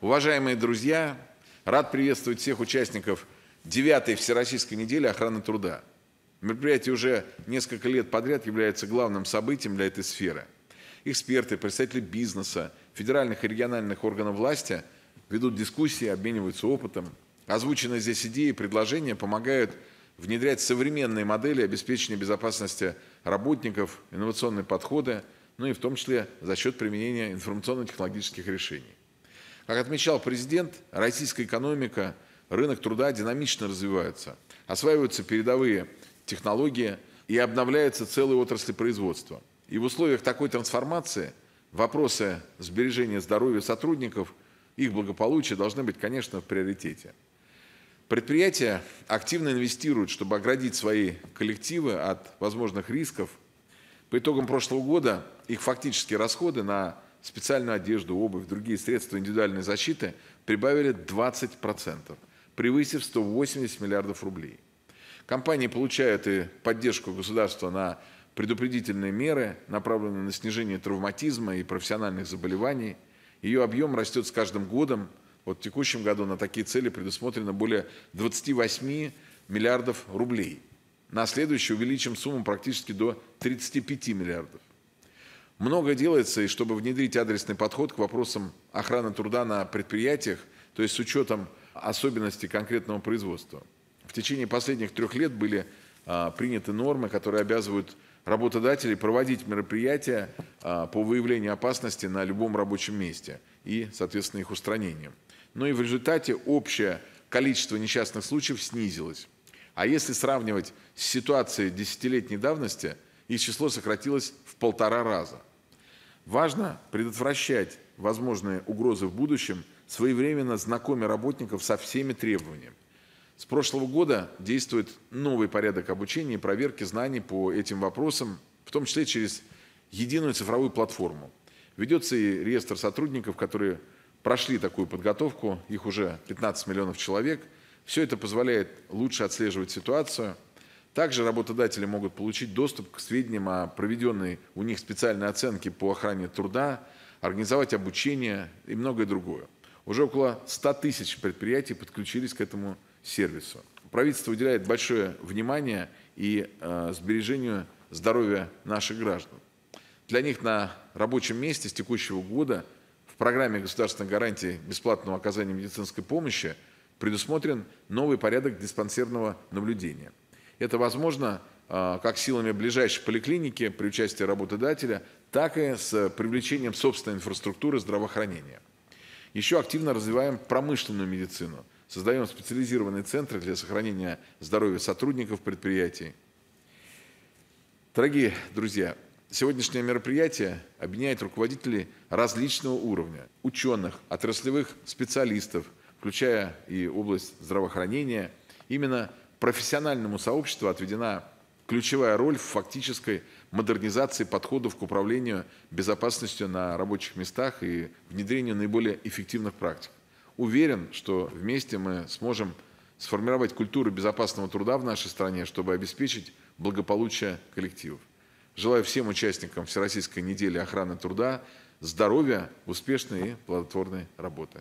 Уважаемые друзья, рад приветствовать всех участников 9-й Всероссийской недели охраны труда. Мероприятие уже несколько лет подряд является главным событием для этой сферы. Эксперты, представители бизнеса, федеральных и региональных органов власти ведут дискуссии, обмениваются опытом. Озвученные здесь идеи и предложения помогают внедрять современные модели обеспечения безопасности работников, инновационные подходы, ну и в том числе за счет применения информационно-технологических решений. Как отмечал президент, российская экономика, рынок труда динамично развивается, осваиваются передовые технологии и обновляются целые отрасли производства. И в условиях такой трансформации вопросы сбережения здоровья сотрудников, их благополучия должны быть, конечно, в приоритете. Предприятия активно инвестируют, чтобы оградить свои коллективы от возможных рисков. По итогам прошлого года их фактические расходы на специальную одежду, обувь, другие средства индивидуальной защиты прибавили 20%, превысив 180 миллиардов рублей. Компании получают и поддержку государства на предупредительные меры, направленные на снижение травматизма и профессиональных заболеваний. Ее объем растет с каждым годом. Вот в текущем году на такие цели предусмотрено более 28 миллиардов рублей. На следующий увеличим сумму практически до 35 миллиардов. Много делается, и чтобы внедрить адресный подход к вопросам охраны труда на предприятиях, то есть с учетом особенностей конкретного производства. В течение последних трех лет были а, приняты нормы, которые обязывают работодателей проводить мероприятия а, по выявлению опасности на любом рабочем месте и, соответственно, их устранению. Ну и в результате общее количество несчастных случаев снизилось. А если сравнивать с ситуацией десятилетней давности, их число сократилось в полтора раза – Важно предотвращать возможные угрозы в будущем, своевременно знакомя работников со всеми требованиями. С прошлого года действует новый порядок обучения и проверки знаний по этим вопросам, в том числе через единую цифровую платформу. Ведется и реестр сотрудников, которые прошли такую подготовку, их уже 15 миллионов человек. Все это позволяет лучше отслеживать ситуацию – также работодатели могут получить доступ к сведениям о проведенной у них специальной оценке по охране труда, организовать обучение и многое другое. Уже около 100 тысяч предприятий подключились к этому сервису. Правительство уделяет большое внимание и э, сбережению здоровья наших граждан. Для них на рабочем месте с текущего года в программе государственной гарантии бесплатного оказания медицинской помощи предусмотрен новый порядок диспансерного наблюдения. Это возможно а, как силами ближайшей поликлиники при участии работодателя, так и с привлечением собственной инфраструктуры здравоохранения. Еще активно развиваем промышленную медицину. Создаем специализированные центры для сохранения здоровья сотрудников предприятий. Дорогие друзья, сегодняшнее мероприятие объединяет руководителей различного уровня, ученых, отраслевых специалистов, включая и область здравоохранения, именно профессиональному сообществу отведена ключевая роль в фактической модернизации подходов к управлению безопасностью на рабочих местах и внедрению наиболее эффективных практик. Уверен, что вместе мы сможем сформировать культуру безопасного труда в нашей стране, чтобы обеспечить благополучие коллективов. Желаю всем участникам Всероссийской недели охраны труда здоровья, успешной и плодотворной работы.